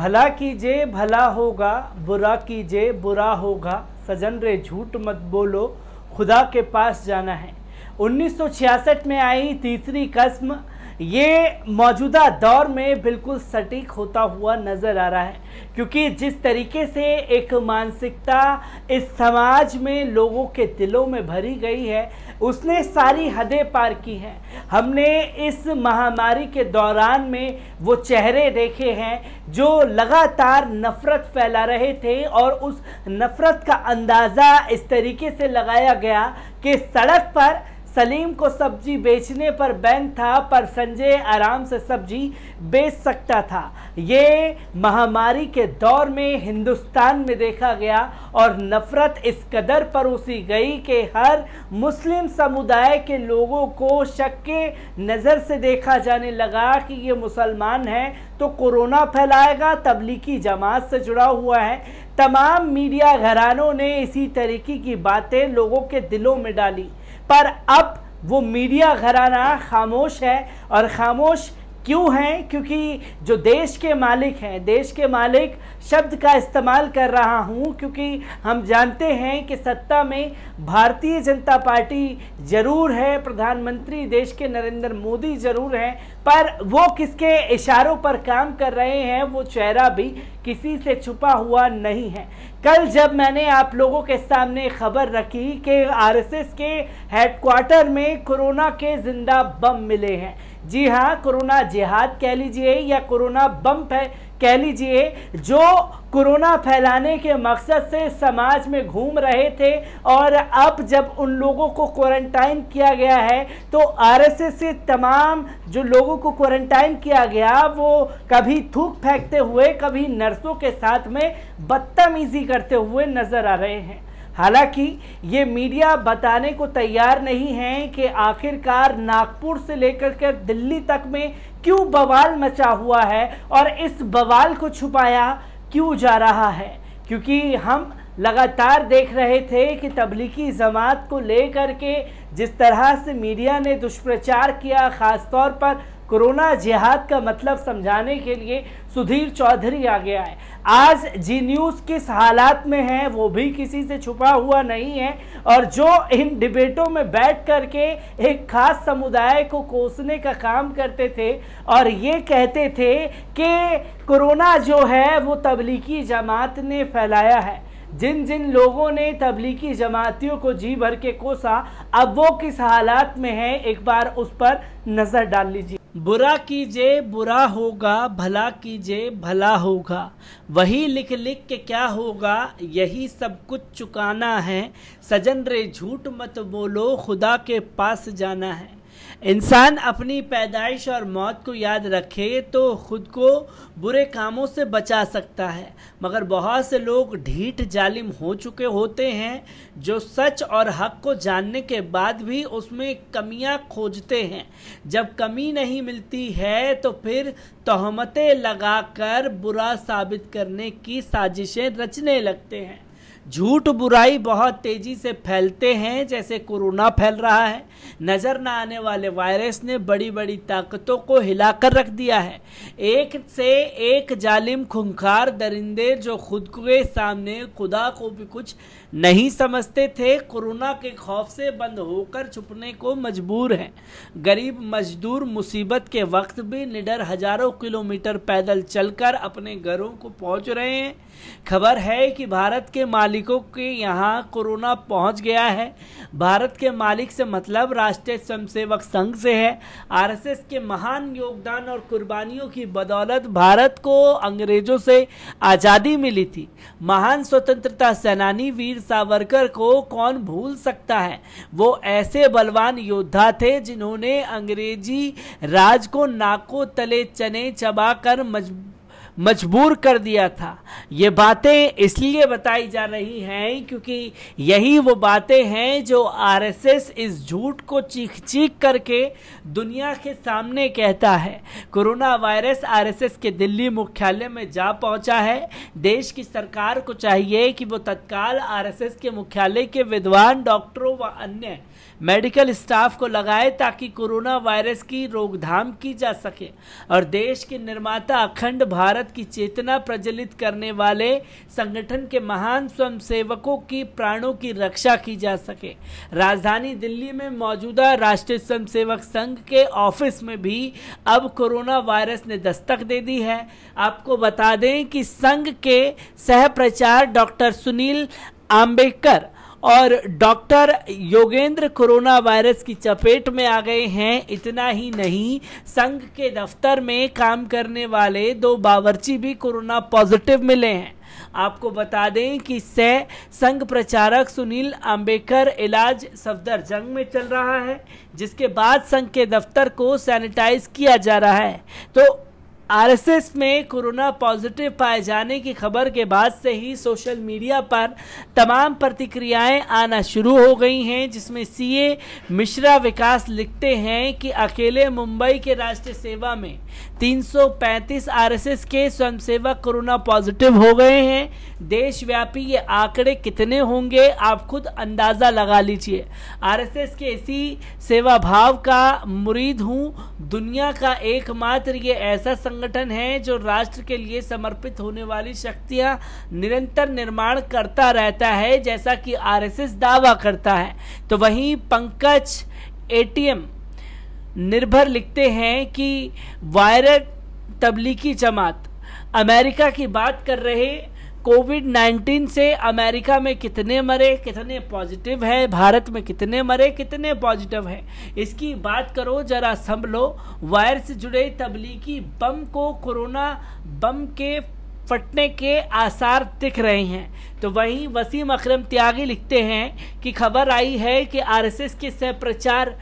भला कीजिए भला होगा बुरा कीजिए बुरा होगा सजन रे झूठ मत बोलो खुदा के पास जाना है 1966 में आई तीसरी कस्म ये मौजूदा दौर में बिल्कुल सटीक होता हुआ नज़र आ रहा है क्योंकि जिस तरीके से एक मानसिकता इस समाज में लोगों के दिलों में भरी गई है उसने सारी हदें पार की हैं हमने इस महामारी के दौरान में वो चेहरे देखे हैं जो लगातार नफ़रत फैला रहे थे और उस नफ़रत का अंदाज़ा इस तरीके से लगाया गया कि सड़क पर सलीम को सब्जी बेचने पर बैन था पर संजय आराम से सब्जी बेच सकता था ये महामारी के दौर में हिंदुस्तान में देखा गया और नफ़रत इस कदर पर उसी गई कि हर मुस्लिम समुदाय के लोगों को शक के नज़र से देखा जाने लगा कि ये मुसलमान हैं तो कोरोना फैलाएगा तबलीगी जमात से जुड़ा हुआ है तमाम मीडिया घरानों ने इसी तरीके की बातें लोगों के दिलों में डाली पर अब वो मीडिया घराना खामोश है और खामोश क्यों हैं क्योंकि जो देश के मालिक हैं देश के मालिक शब्द का इस्तेमाल कर रहा हूं क्योंकि हम जानते हैं कि सत्ता में भारतीय जनता पार्टी ज़रूर है प्रधानमंत्री देश के नरेंद्र मोदी ज़रूर हैं पर वो किसके इशारों पर काम कर रहे हैं वो चेहरा भी किसी से छुपा हुआ नहीं है कल जब मैंने आप लोगों के सामने खबर रखी कि आरएसएस के हेडक्वार्टर में कोरोना के जिंदा बम मिले हैं जी हाँ कोरोना जिहाद कह लीजिए या कोरोना बम्प है कह लीजिए जो कोरोना फैलाने के मकसद से समाज में घूम रहे थे और अब जब उन लोगों को क्वारंटाइन किया गया है तो आरएसएस से तमाम जो लोगों को क्वारंटाइन किया गया वो कभी थूक फेंकते हुए कभी नर्सों के साथ में बदतमीजी करते हुए नज़र आ रहे हैं हालांकि ये मीडिया बताने को तैयार नहीं है कि आखिरकार नागपुर से लेकर के दिल्ली तक में क्यों बवाल मचा हुआ है और इस बवाल को छुपाया क्यों जा रहा है क्योंकि हम लगातार देख रहे थे कि तबलीगी जमात को लेकर के जिस तरह से मीडिया ने दुष्प्रचार किया ख़ासतौर पर कोरोना जिहाद का मतलब समझाने के लिए सुधीर चौधरी आ गया है आज जी न्यूज़ किस हालात में है वो भी किसी से छुपा हुआ नहीं है और जो इन डिबेटों में बैठ करके एक खास समुदाय को कोसने का काम करते थे और ये कहते थे कि कोरोना जो है वो तबलीगी जमात ने फैलाया है जिन जिन लोगों ने तबलीगी जमातियों को जी भर के कोसा अब वो किस हालात में है एक बार उस पर नज़र डाल लीजिए बुरा कीजिए बुरा होगा भला कीजिए भला होगा वही लिख लिख के क्या होगा यही सब कुछ चुकाना है सजन रे झूठ मत बोलो खुदा के पास जाना है इंसान अपनी पैदाइश और मौत को याद रखे तो खुद को बुरे कामों से बचा सकता है मगर बहुत से लोग ढीठ जालिम हो चुके होते हैं जो सच और हक को जानने के बाद भी उसमें कमियां खोजते हैं जब कमी नहीं मिलती है तो फिर तहमतें लगाकर बुरा साबित करने की साजिशें रचने लगते हैं झूठ बुराई बहुत तेजी से फैलते हैं जैसे कोरोना फैल रहा है नज़र न आने वाले वायरस ने बड़ी बड़ी ताकतों को हिलाकर रख दिया है एक से एक जालिम खुंखार दरिंदे जो खुद के सामने खुदा को भी कुछ नहीं समझते थे कोरोना के खौफ से बंद होकर छुपने को मजबूर हैं गरीब मजदूर मुसीबत के वक्त भी निडर हजारों किलोमीटर पैदल चलकर अपने घरों को पहुंच रहे हैं खबर है कि भारत के मालिक मालिकों के यहाँ कोरोना पहुँच गया है भारत के मालिक से मतलब राष्ट्रीय स्वयंसेवक संघ से है आरएसएस के महान योगदान और कुर्बानियों की बदौलत भारत को अंग्रेजों से आज़ादी मिली थी महान स्वतंत्रता सेनानी वीर सावरकर को कौन भूल सकता है वो ऐसे बलवान योद्धा थे जिन्होंने अंग्रेजी राज को नाकों तले चने चबाकर मजबूत मजबूर कर दिया था ये बातें इसलिए बताई जा रही हैं क्योंकि यही वो बातें हैं जो आरएसएस इस झूठ को चीख चीख करके दुनिया के सामने कहता है कोरोना वायरस आरएसएस के दिल्ली मुख्यालय में जा पहुंचा है देश की सरकार को चाहिए कि वो तत्काल आरएसएस के मुख्यालय के विद्वान डॉक्टरों व अन्य मेडिकल स्टाफ को लगाए ताकि कोरोना वायरस की रोकथाम की जा सके और देश के निर्माता अखंड भारत की चेतना प्रज्वलित करने वाले संगठन के महान स्वयंसेवकों की प्राणों की रक्षा की जा सके राजधानी दिल्ली में मौजूदा राष्ट्रीय स्वयंसेवक संघ के ऑफिस में भी अब कोरोना वायरस ने दस्तक दे दी है आपको बता दें कि संघ के सह प्रचार डॉक्टर सुनील आम्बेडकर और डॉक्टर योगेंद्र कोरोना वायरस की चपेट में आ गए हैं इतना ही नहीं संघ के दफ्तर में काम करने वाले दो बावर्ची भी कोरोना पॉजिटिव मिले हैं आपको बता दें कि सह संघ प्रचारक सुनील अंबेकर इलाज सफदर जंग में चल रहा है जिसके बाद संघ के दफ्तर को सैनिटाइज किया जा रहा है तो आरएसएस में कोरोना पॉजिटिव पाए जाने की खबर के बाद से ही सोशल मीडिया पर तमाम प्रतिक्रियाएं आना शुरू हो गई हैं जिसमें सीए मिश्रा विकास लिखते हैं कि अकेले मुंबई के राष्ट्रीय सेवा में 335 आरएसएस के स्वयंसेवक कोरोना पॉजिटिव हो गए हैं देशव्यापी ये आंकड़े कितने होंगे आप खुद अंदाज़ा लगा लीजिए आरएसएस के इसी सेवा भाव का मुरीद हूँ दुनिया का एकमात्र ये ऐसा संग संगठन है जो राष्ट्र के लिए समर्पित होने वाली शक्तियां निरंतर निर्माण करता रहता है जैसा कि आरएसएस दावा करता है तो वहीं पंकज एटीएम निर्भर लिखते हैं कि वायरल तबलीगी जमात अमेरिका की बात कर रहे कोविड 19 से अमेरिका में कितने मरे कितने पॉजिटिव हैं भारत में कितने मरे कितने पॉजिटिव हैं इसकी बात करो जरा संभलो वायर से जुड़े तबलीगी बम को कोरोना बम के फटने के आसार दिख रहे हैं तो वहीं वसीम अकरम त्यागी लिखते हैं कि खबर आई है कि आरएसएस के सह प्रचार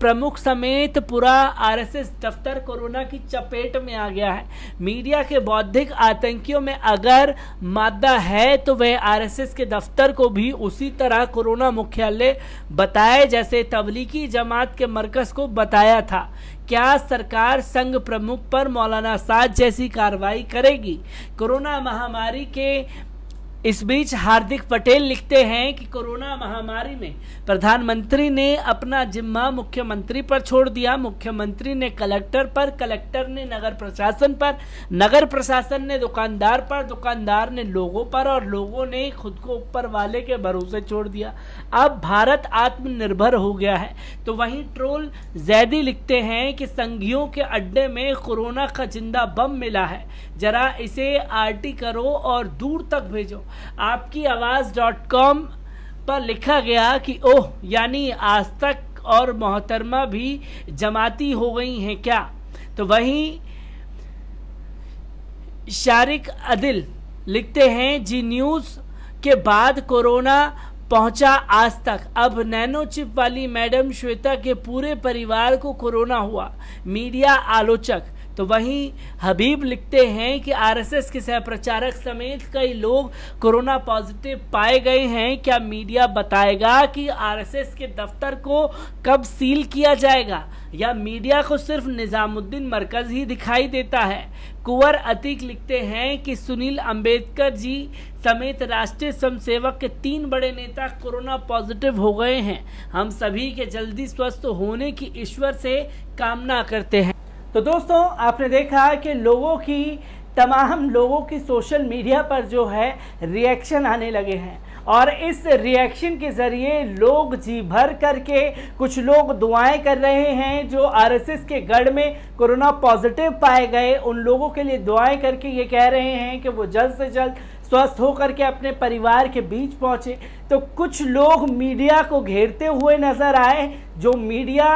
प्रमुख समेत पूरा आरएसएस दफ्तर कोरोना की चपेट में आ गया है मीडिया के बौद्धिक आतंकियों में अगर मादा है तो वह आरएसएस के दफ्तर को भी उसी तरह कोरोना मुख्यालय बताए जैसे तबलीगी जमात के मरकज को बताया था क्या सरकार संघ प्रमुख पर मौलाना साज जैसी कार्रवाई करेगी कोरोना महामारी के इस बीच हार्दिक पटेल लिखते हैं कि कोरोना महामारी में प्रधानमंत्री ने अपना जिम्मा मुख्यमंत्री पर छोड़ दिया मुख्यमंत्री ने कलेक्टर पर कलेक्टर ने नगर प्रशासन पर नगर प्रशासन ने दुकानदार पर दुकानदार ने लोगों पर और लोगों ने खुद को ऊपर वाले के भरोसे छोड़ दिया अब भारत आत्मनिर्भर हो गया है तो वहीं ट्रोल जैदी लिखते हैं कि संघियों के अड्डे में कोरोना का जिंदा बम मिला है जरा इसे आर करो और दूर तक भेजो आपकी आवाज़ डॉट कॉम पर लिखा गया कि ओह यानी आज तक और मोहतरमा भी जमाती हो गई हैं क्या तो वहीं शारिक अदिल लिखते हैं जी न्यूज़ के बाद कोरोना पहुंचा आज तक अब नैनो चिप वाली मैडम श्वेता के पूरे परिवार को कोरोना हुआ मीडिया आलोचक तो वहीं हबीब लिखते हैं कि आरएसएस के सह प्रचारक समेत कई लोग कोरोना पॉजिटिव पाए गए हैं क्या मीडिया बताएगा कि आरएसएस के दफ्तर को कब सील किया जाएगा या मीडिया को सिर्फ निज़ामुद्दीन मरकज़ ही दिखाई देता है कुंवर अतीक लिखते हैं कि सुनील अंबेडकर जी समेत राष्ट्रीय स्वयंसेवक के तीन बड़े नेता कोरोना पॉजिटिव हो गए हैं हम सभी के जल्दी स्वस्थ होने की ईश्वर से कामना करते हैं तो दोस्तों आपने देखा कि लोगों की तमाम लोगों की सोशल मीडिया पर जो है रिएक्शन आने लगे हैं और इस रिएक्शन के ज़रिए लोग जी भर करके कुछ लोग दुआएं कर रहे हैं जो आरएसएस के गढ़ में कोरोना पॉजिटिव पाए गए उन लोगों के लिए दुआएं करके ये कह रहे हैं कि वो जल्द से जल्द स्वस्थ होकर के अपने परिवार के बीच पहुँचे तो कुछ लोग मीडिया को घेरते हुए नज़र आए जो मीडिया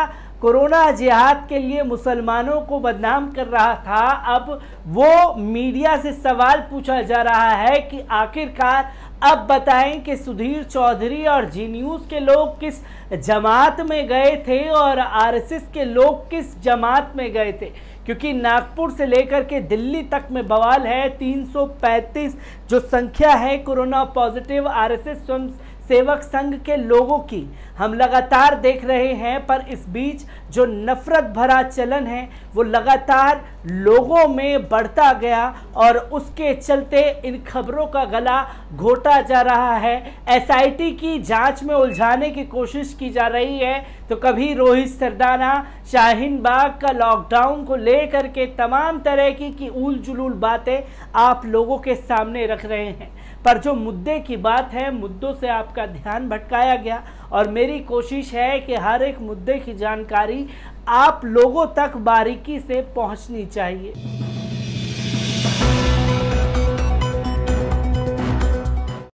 कोरोना जिहाद के लिए मुसलमानों को बदनाम कर रहा था अब वो मीडिया से सवाल पूछा जा रहा है कि आखिरकार अब बताएं कि सुधीर चौधरी और जी न्यूज़ के लोग किस जमात में गए थे और आरएसएस के लोग किस जमात में गए थे क्योंकि नागपुर से लेकर के दिल्ली तक में बवाल है 335 जो संख्या है कोरोना पॉजिटिव आरएसएस एस सेवक संघ के लोगों की हम लगातार देख रहे हैं पर इस बीच जो नफ़रत भरा चलन है वो लगातार लोगों में बढ़ता गया और उसके चलते इन खबरों का गला घोटा जा रहा है एसआईटी की जांच में उलझाने की कोशिश की जा रही है तो कभी रोहित सरदाना शाहीन बाग का लॉकडाउन को लेकर के तमाम तरह की, की उल जुलूल बातें आप लोगों के सामने रख रहे हैं पर जो मुद्दे की बात है मुद्दों से आपका ध्यान भटकाया गया और मेरी कोशिश है कि हर एक मुद्दे की जानकारी आप लोगों तक बारीकी से पहुंचनी चाहिए